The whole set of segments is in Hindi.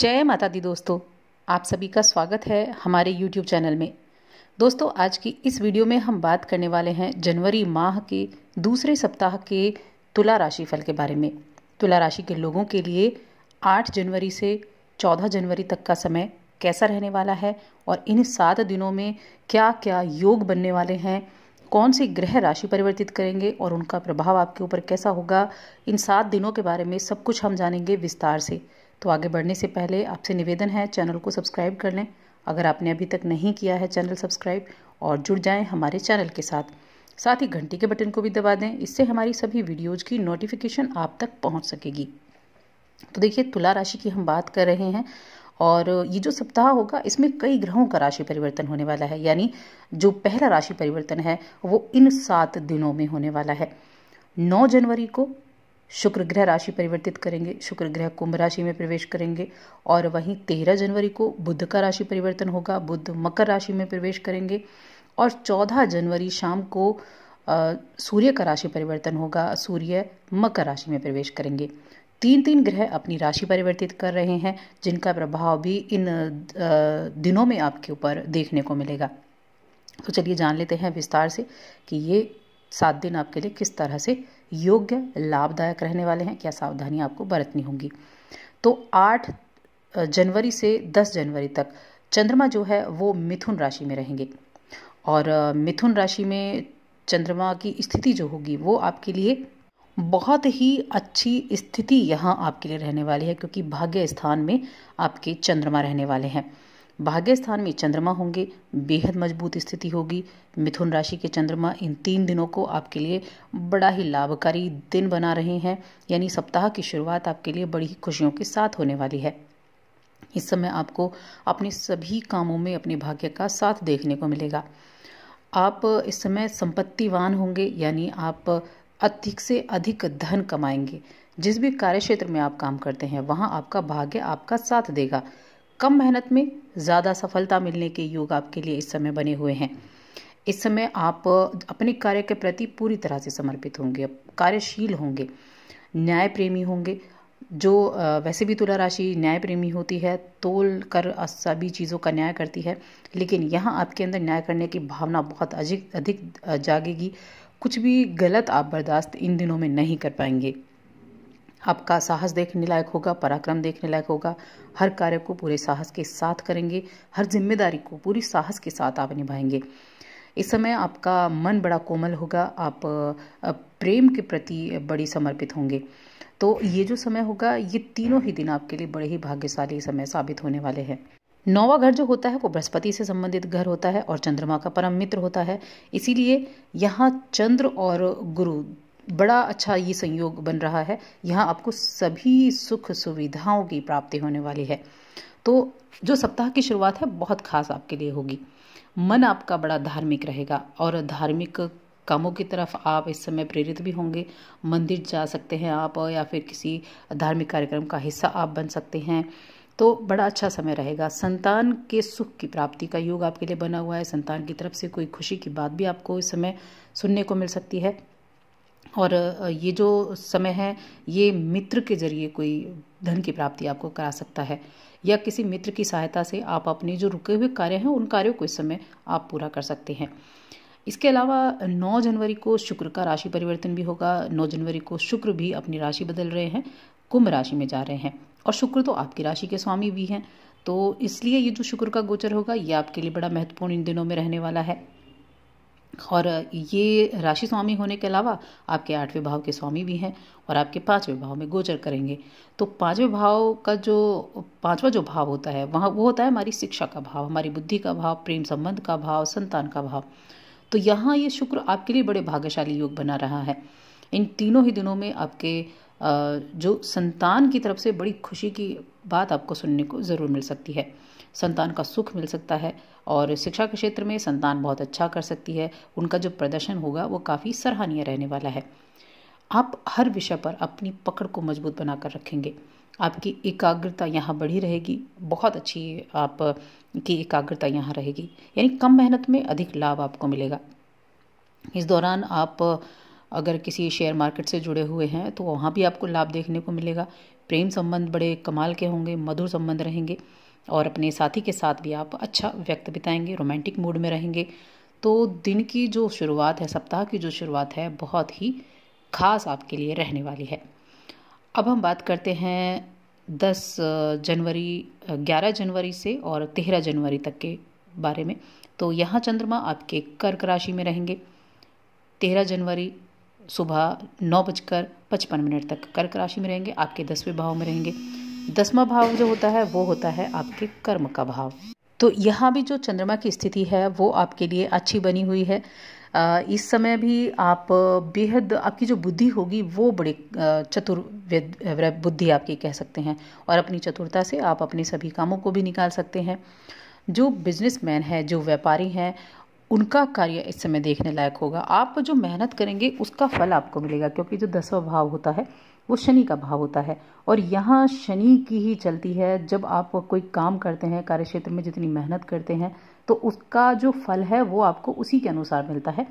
जय माता दी दोस्तों आप सभी का स्वागत है हमारे YouTube चैनल में दोस्तों आज की इस वीडियो में हम बात करने वाले हैं जनवरी माह के दूसरे सप्ताह के तुला राशि फल के बारे में तुला राशि के लोगों के लिए 8 जनवरी से 14 जनवरी तक का समय कैसा रहने वाला है और इन सात दिनों में क्या क्या योग बनने वाले हैं कौन से ग्रह राशि परिवर्तित करेंगे और उनका प्रभाव आपके ऊपर कैसा होगा इन सात दिनों के बारे में सब कुछ हम जानेंगे विस्तार से तो आगे बढ़ने से पहले आपसे निवेदन है चैनल को सब्सक्राइब कर लें अगर आपने अभी तक नहीं किया है चैनल सब्सक्राइब और जुड़ जाएं हमारे चैनल के साथ साथ ही घंटी के बटन को भी दबा दें इससे हमारी सभी वीडियोज की नोटिफिकेशन आप तक पहुँच सकेगी तो देखिए तुला राशि की हम बात कर रहे हैं और ये जो सप्ताह होगा इसमें कई ग्रहों का राशि परिवर्तन होने वाला है यानी जो पहला राशि परिवर्तन है वो इन सात दिनों में होने वाला है 9 जनवरी को शुक्र ग्रह राशि परिवर्तित करेंगे शुक्र ग्रह कुंभ राशि में प्रवेश करेंगे और वहीं तेरह जनवरी को बुद्ध का राशि परिवर्तन होगा बुद्ध मकर राशि में प्रवेश करेंगे और चौदह जनवरी शाम को सूर्य का राशि परिवर्तन होगा सूर्य मकर राशि में प्रवेश करेंगे तीन तीन ग्रह अपनी राशि परिवर्तित कर रहे हैं जिनका प्रभाव भी इन दिनों में आपके ऊपर देखने को मिलेगा तो चलिए जान लेते हैं विस्तार से कि ये सात दिन आपके लिए किस तरह से योग्य लाभदायक रहने वाले हैं क्या सावधानियां आपको बरतनी होंगी तो आठ जनवरी से दस जनवरी तक चंद्रमा जो है वो मिथुन राशि में रहेंगे और मिथुन राशि में चंद्रमा की स्थिति जो होगी वो आपके लिए बहुत ही अच्छी स्थिति यहाँ आपके लिए रहने वाली है क्योंकि भाग्य स्थान में आपके चंद्रमा रहने वाले हैं भाग्य स्थान में चंद्रमा होंगे बेहद मजबूत स्थिति होगी मिथुन राशि के चंद्रमा इन तीन दिनों को आपके लिए बड़ा ही लाभकारी दिन बना रहे हैं यानी सप्ताह की शुरुआत आपके लिए बड़ी ही खुशियों के साथ होने वाली है इस समय आपको अपने सभी कामों में अपने भाग्य का साथ देखने को मिलेगा आप इस समय संपत्तिवान होंगे यानी आप अधिक से अधिक धन कमाएंगे जिस भी कार्य क्षेत्र में आप काम करते हैं वहां आपका भाग्य आपका साथ देगा कम मेहनत में ज़्यादा सफलता मिलने के योग आपके लिए इस समय बने हुए हैं इस समय आप अपने कार्य के प्रति पूरी तरह से समर्पित होंगे कार्यशील होंगे न्याय प्रेमी होंगे जो वैसे भी तुला राशि न्याय प्रेमी होती है तोल कर सभी चीज़ों का न्याय करती है लेकिन यहाँ आपके अंदर न्याय करने की भावना बहुत अधिक अधिक जागेगी कुछ भी गलत आप बर्दाश्त इन दिनों में नहीं कर पाएंगे आपका साहस देखने लायक होगा पराक्रम देखने लायक होगा हर कार्य को पूरे साहस के साथ करेंगे हर जिम्मेदारी को पूरी साहस के साथ आप निभाएंगे इस समय आपका मन बड़ा कोमल होगा आप प्रेम के प्रति बड़ी समर्पित होंगे तो ये जो समय होगा ये तीनों ही दिन आपके लिए बड़े ही भाग्यशाली समय साबित होने वाले हैं नौवा घर जो होता है वो बृहस्पति से संबंधित घर होता है और चंद्रमा का परम मित्र होता है इसीलिए यहाँ चंद्र और गुरु बड़ा अच्छा ये संयोग बन रहा है यहाँ आपको सभी सुख सुविधाओं की प्राप्ति होने वाली है तो जो सप्ताह की शुरुआत है बहुत खास आपके लिए होगी मन आपका बड़ा धार्मिक रहेगा और धार्मिक कामों की तरफ आप इस समय प्रेरित भी होंगे मंदिर जा सकते हैं आप या फिर किसी धार्मिक कार्यक्रम का हिस्सा आप बन सकते हैं तो बड़ा अच्छा समय रहेगा संतान के सुख की प्राप्ति का योग आपके लिए बना हुआ है संतान की तरफ से कोई खुशी की बात भी आपको इस समय सुनने को मिल सकती है और ये जो समय है ये मित्र के जरिए कोई धन की प्राप्ति आपको करा सकता है या किसी मित्र की सहायता से आप अपने जो रुके हुए कार्य हैं उन कार्यों को इस समय आप पूरा कर सकते हैं इसके अलावा 9 जनवरी को शुक्र का राशि परिवर्तन भी होगा 9 जनवरी को शुक्र भी अपनी राशि बदल रहे हैं कुंभ राशि में जा रहे हैं और शुक्र तो आपकी राशि के स्वामी भी हैं तो इसलिए ये जो शुक्र का गोचर होगा ये आपके लिए बड़ा महत्वपूर्ण इन दिनों में रहने वाला है और ये राशि स्वामी होने के अलावा आपके आठवें भाव के स्वामी भी हैं और आपके पांचवें भाव में गोचर करेंगे तो पांचवें भाव का जो पांचवा जो भाव होता है वहाँ वो होता है हमारी शिक्षा का भाव हमारी बुद्धि का भाव प्रेम संबंध का भाव संतान का भाव तो यहाँ ये शुक्र आपके लिए बड़े भाग्यशाली योग बना रहा है इन तीनों ही दिनों में आपके जो संतान की तरफ से बड़ी खुशी की बात आपको सुनने को ज़रूर मिल सकती है संतान का सुख मिल सकता है और शिक्षा के क्षेत्र में संतान बहुत अच्छा कर सकती है उनका जो प्रदर्शन होगा वो काफ़ी सराहनीय रहने वाला है आप हर विषय पर अपनी पकड़ को मजबूत बनाकर रखेंगे आपकी एकाग्रता यहाँ बढ़ी रहेगी बहुत अच्छी आप की एकाग्रता यहाँ रहेगी यानी कम मेहनत में अधिक लाभ आपको मिलेगा इस दौरान आप अगर किसी शेयर मार्केट से जुड़े हुए हैं तो वहाँ भी आपको लाभ देखने को मिलेगा प्रेम संबंध बड़े कमाल के होंगे मधुर संबंध रहेंगे और अपने साथी के साथ भी आप अच्छा व्यक्त बिताएंगे रोमांटिक मूड में रहेंगे तो दिन की जो शुरुआत है सप्ताह की जो शुरुआत है बहुत ही खास आपके लिए रहने वाली है अब हम बात करते हैं 10 जनवरी 11 जनवरी से और 13 जनवरी तक के बारे में तो यहाँ चंद्रमा आपके कर्क राशि में रहेंगे 13 जनवरी सुबह नौ बजकर पचपन मिनट तक कर्क राशि में रहेंगे आपके दसवें भाव में रहेंगे दसवा भाव जो होता है वो होता है आपके कर्म का भाव तो यहाँ भी जो चंद्रमा की स्थिति है वो आपके लिए अच्छी बनी हुई है इस समय भी आप बेहद आपकी जो बुद्धि होगी वो बड़े चतुर बुद्धि आपकी कह सकते हैं और अपनी चतुरता से आप अपने सभी कामों को भी निकाल सकते हैं जो बिजनेसमैन है जो व्यापारी हैं उनका कार्य इस समय देखने लायक होगा आप जो मेहनत करेंगे उसका फल आपको मिलेगा क्योंकि जो दसवा भाव होता है वो शनि का भाव होता है और यहाँ शनि की ही चलती है जब आप कोई काम करते हैं कार्य क्षेत्र में जितनी मेहनत करते हैं तो उसका जो फल है वो आपको उसी के अनुसार मिलता है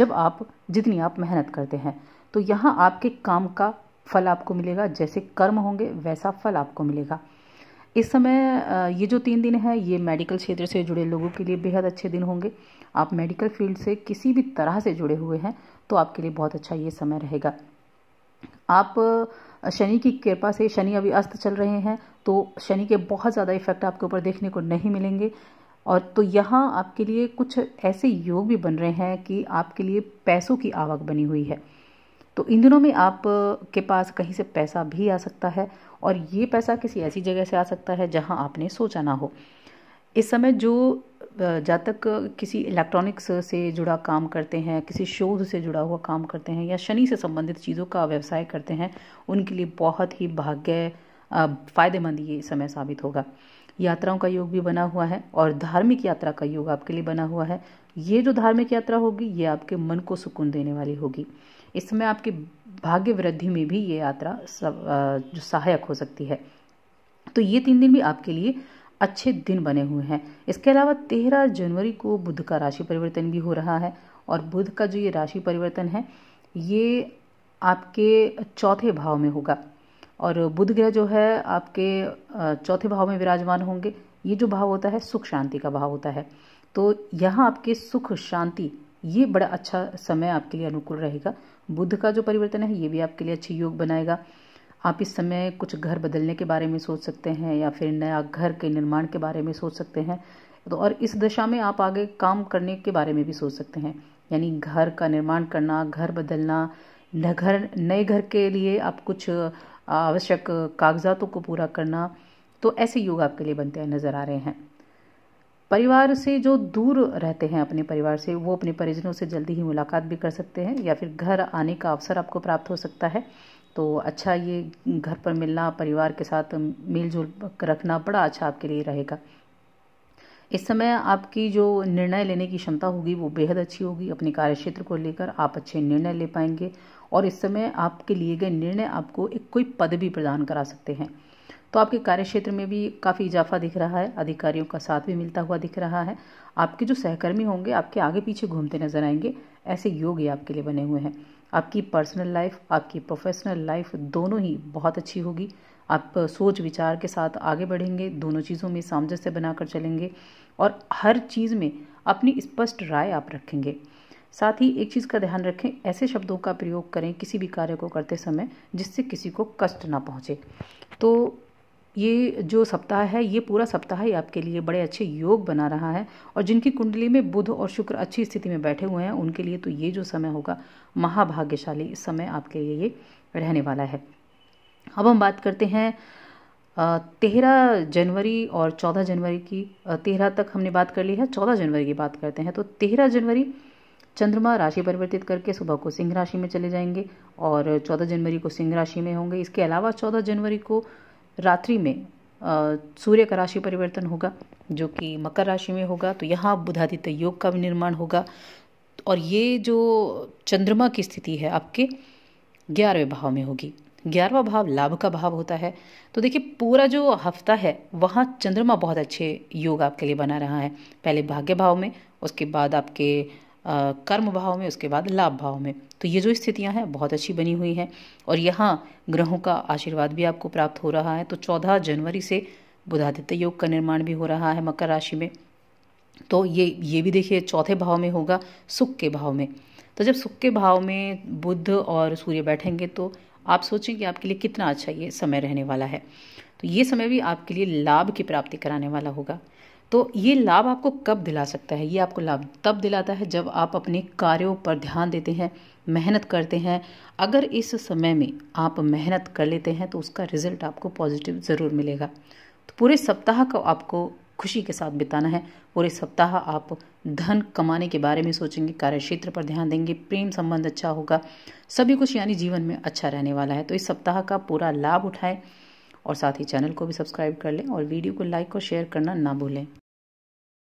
जब आप जितनी आप मेहनत करते हैं तो यहाँ आपके काम का फल आपको मिलेगा जैसे कर्म होंगे वैसा फल आपको मिलेगा इस समय ये जो तीन दिन है ये मेडिकल क्षेत्र से जुड़े लोगों के लिए बेहद अच्छे दिन होंगे आप मेडिकल फील्ड से किसी भी तरह से जुड़े हुए हैं तो आपके लिए बहुत अच्छा ये समय रहेगा आप शनि की कृपा से शनि अभी अस्त चल रहे हैं तो शनि के बहुत ज़्यादा इफेक्ट आपके ऊपर देखने को नहीं मिलेंगे और तो यहाँ आपके लिए कुछ ऐसे योग भी बन रहे हैं कि आपके लिए पैसों की आवक बनी हुई है तो इन दिनों में आप के पास कहीं से पैसा भी आ सकता है और ये पैसा किसी ऐसी जगह से आ सकता है जहाँ आपने सोचा ना हो इस समय जो जा तक किसी इलेक्ट्रॉनिक्स से जुड़ा काम करते हैं किसी शोध से जुड़ा हुआ काम करते हैं या शनि से संबंधित चीज़ों का व्यवसाय करते हैं उनके लिए बहुत ही भाग्य फ़ायदेमंद ये समय साबित होगा यात्राओं का योग भी बना हुआ है और धार्मिक यात्रा का योग आपके लिए बना हुआ है ये जो धार्मिक यात्रा होगी ये आपके मन को सुकून देने वाली होगी इस समय आपकी भाग्य वृद्धि में भी ये यात्रा जो सहायक हो सकती है तो ये तीन दिन भी आपके लिए अच्छे दिन बने हुए हैं इसके अलावा तेरह जनवरी को बुध का राशि परिवर्तन भी हो रहा है और बुध का जो ये राशि परिवर्तन है ये आपके चौथे भाव में होगा और बुध ग्रह जो है आपके चौथे भाव में विराजमान होंगे ये जो भाव होता है सुख शांति का भाव होता है तो यहाँ आपके सुख शांति ये बड़ा अच्छा समय आपके लिए अनुकूल रहेगा बुध का जो परिवर्तन है ये भी आपके लिए अच्छे योग बनाएगा आप इस समय कुछ घर बदलने के बारे में सोच सकते हैं या फिर नया घर के निर्माण के बारे में सोच सकते हैं तो और इस दशा में आप आगे काम करने के बारे में भी सोच सकते हैं यानी घर का निर्माण करना घर बदलना घर नए घर के लिए आप कुछ आवश्यक कागजातों को पूरा करना तो ऐसे योग आपके लिए बनते हैं नज़र आ रहे हैं परिवार से जो दूर रहते हैं अपने परिवार से वो अपने परिजनों से जल्दी ही मुलाकात भी कर सकते हैं या फिर घर आने का अवसर आपको प्राप्त हो सकता है तो अच्छा ये घर पर मिलना परिवार के साथ मिलजुल रखना बड़ा अच्छा आपके लिए रहेगा इस समय आपकी जो निर्णय लेने की क्षमता होगी वो बेहद अच्छी होगी अपने कार्य क्षेत्र को लेकर आप अच्छे निर्णय ले पाएंगे और इस समय आपके लिए गए निर्णय आपको एक कोई पद भी प्रदान करा सकते हैं तो आपके कार्य क्षेत्र में भी काफ़ी इजाफा दिख रहा है अधिकारियों का साथ भी मिलता हुआ दिख रहा है आपके जो सहकर्मी होंगे आपके आगे पीछे घूमते नजर आएंगे ऐसे योग ही आपके लिए बने हुए हैं आपकी पर्सनल लाइफ आपकी प्रोफेशनल लाइफ दोनों ही बहुत अच्छी होगी आप सोच विचार के साथ आगे बढ़ेंगे दोनों चीज़ों में सामंजस्य बनाकर चलेंगे और हर चीज़ में अपनी स्पष्ट राय आप रखेंगे साथ ही एक चीज़ का ध्यान रखें ऐसे शब्दों का प्रयोग करें किसी भी कार्य को करते समय जिससे किसी को कष्ट ना पहुँचे तो ये जो सप्ताह है ये पूरा सप्ताह ही आपके लिए बड़े अच्छे योग बना रहा है और जिनकी कुंडली में बुध और शुक्र अच्छी स्थिति में बैठे हुए हैं उनके लिए तो ये जो समय होगा महाभाग्यशाली इस समय आपके लिए ये रहने वाला है अब हम बात करते हैं तेरह जनवरी और चौदह जनवरी की तेरह तक हमने बात कर ली है चौदह जनवरी की बात करते हैं तो तेरह जनवरी चंद्रमा राशि परिवर्तित करके सुबह को सिंह राशि में चले जाएंगे और चौदह जनवरी को सिंह राशि में होंगे इसके अलावा चौदह जनवरी को रात्रि में सूर्य का राशि परिवर्तन होगा जो कि मकर राशि में होगा तो यहाँ बुधादित्य योग का भी निर्माण होगा और ये जो चंद्रमा की स्थिति है आपके ग्यारहवें भाव में होगी ग्यारहवा भाव लाभ का भाव होता है तो देखिए पूरा जो हफ्ता है वहाँ चंद्रमा बहुत अच्छे योग आपके लिए बना रहा है पहले भाग्य भाव में उसके बाद आपके कर्म भाव में उसके बाद लाभ भाव में तो ये जो स्थितियां हैं बहुत अच्छी बनी हुई हैं और यहाँ ग्रहों का आशीर्वाद भी आपको प्राप्त हो रहा है तो चौदह जनवरी से बुधादित्य योग का निर्माण भी हो रहा है मकर राशि में तो ये ये भी देखिए चौथे भाव में होगा सुख के भाव में तो जब सुख के भाव में बुद्ध और सूर्य बैठेंगे तो आप सोचें कि आपके लिए कितना अच्छा ये समय रहने वाला है तो ये समय भी आपके लिए लाभ की प्राप्ति कराने वाला होगा तो ये लाभ आपको कब दिला सकता है ये आपको लाभ तब दिलाता है जब आप अपने कार्यों पर ध्यान देते हैं मेहनत करते हैं अगर इस समय में आप मेहनत कर लेते हैं तो उसका रिजल्ट आपको पॉजिटिव ज़रूर मिलेगा तो पूरे सप्ताह को आपको खुशी के साथ बिताना है पूरे सप्ताह आप धन कमाने के बारे में सोचेंगे कार्य क्षेत्र पर ध्यान देंगे प्रेम संबंध अच्छा होगा सभी कुछ यानी जीवन में अच्छा रहने वाला है तो इस सप्ताह का पूरा लाभ उठाएं और साथ ही चैनल को भी सब्सक्राइब कर लें और वीडियो को लाइक और शेयर करना ना भूलें